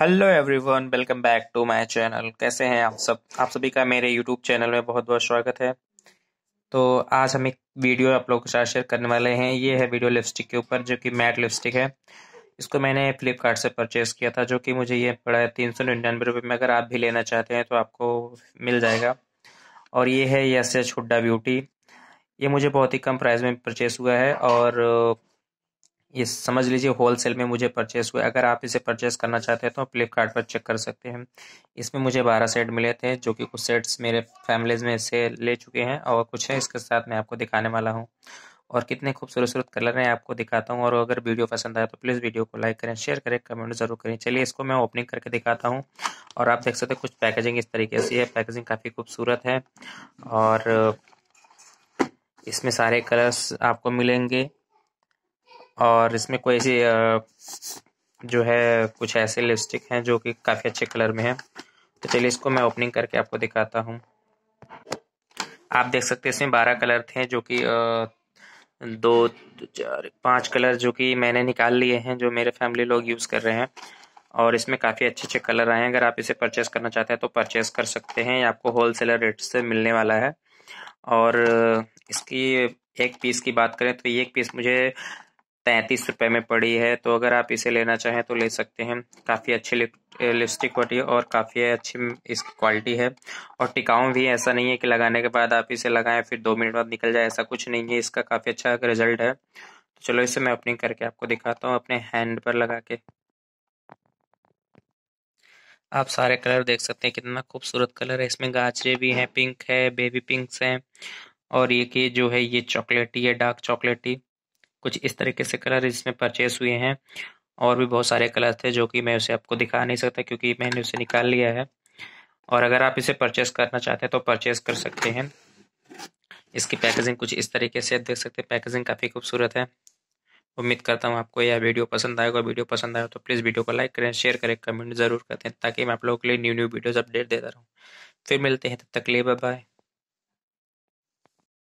hello everyone welcome back to my channel कैसे हैं आप सब आप सभी का मेरे यूट्यूब चैनल में बहुत बहुत स्वागत है तो आज हम एक वीडियो आप लोगों के साथ शेयर करने वाले हैं ये है वीडियो लिपस्टिक के ऊपर जो कि मैट लिपस्टिक है इसको मैंने फ्लिपकार्ट से परचेज़ किया था जो कि मुझे ये पड़ा है तीन सौ निन्यानवे रुपये में अगर आप भी लेना चाहते हैं तो आपको मिल जाएगा और ये है यस एस हुडा ब्यूटी ये मुझे बहुत ही कम प्राइस में परचेस हुआ है और ये समझ लीजिए होलसेल में मुझे परचेस हुआ अगर आप इसे परचेस करना चाहते हैं तो फ्लिपकार्ट पर चेक कर सकते हैं इसमें मुझे बारह सेट मिले थे जो कि कुछ सेट्स मेरे फैमिलीज में से ले चुके हैं और कुछ है इसके साथ मैं आपको दिखाने वाला हूँ और कितने खूबसूरत कलर हैं आपको दिखाता हूँ और अगर वीडियो पसंद आए तो प्लीज़ वीडियो को लाइक करें शेयर करें कमेंट ज़रूर करें चलिए इसको मैं ओपनिंग करके दिखाता हूँ और आप देख सकते हैं कुछ पैकेजिंग इस तरीके से है पैकेजिंग काफ़ी खूबसूरत है और इसमें सारे कलर्स आपको मिलेंगे और इसमें कोई ऐसी जो है कुछ ऐसे लिपस्टिक हैं जो कि काफ़ी अच्छे कलर में हैं तो चलिए इसको मैं ओपनिंग करके आपको दिखाता हूँ आप देख सकते हैं इसमें बारह कलर थे जो कि दो चार पाँच कलर जो कि मैंने निकाल लिए हैं जो मेरे फैमिली लोग यूज़ कर रहे हैं और इसमें काफ़ी अच्छे अच्छे कलर आए हैं अगर आप इसे परचेस करना चाहते हैं तो परचेस कर सकते हैं ये आपको होल सेलर रेट से मिलने वाला है और इसकी एक पीस की बात करें तो ये एक पीस मुझे पैंतीस रुपये में पड़ी है तो अगर आप इसे लेना चाहें तो ले सकते हैं काफ़ी अच्छी लिपस्टिक होती है और काफ़ी अच्छी इसकी क्वालिटी है और टिकाऊ भी ऐसा नहीं है कि लगाने के बाद आप इसे लगाएं फिर दो मिनट बाद निकल जाए ऐसा कुछ नहीं है इसका काफ़ी अच्छा रिजल्ट है तो चलो इसे मैं ओपनिंग करके आपको दिखाता हूँ अपने हैंड पर लगा के आप सारे कलर देख सकते हैं कितना खूबसूरत कलर है इसमें गाजरे भी हैं पिंक है बेबी पिंक्स हैं और ये की जो है ये चॉकलेटी है डार्क चॉकलेटी कुछ इस तरीके से कलर इसमें परचेस हुए हैं और भी बहुत सारे कलर थे जो कि मैं उसे आपको दिखा नहीं सकता क्योंकि मैंने उसे निकाल लिया है और अगर आप इसे परचेस करना चाहते हैं तो परचेस कर सकते हैं इसकी पैकेजिंग कुछ इस तरीके से देख सकते हैं पैकेजिंग काफ़ी खूबसूरत है उम्मीद करता हूँ आपको यह वीडियो पसंद आएगा वीडियो पसंद आए तो प्लीज़ वीडियो को लाइक करें शेयर करें कमेंट जरूर करते हैं ताकि मैं आप लोगों के लिए न्यू न्यू वीडियोज़ अपडेट देता रहूँ फिर मिलते हैं तब तक लिए बाय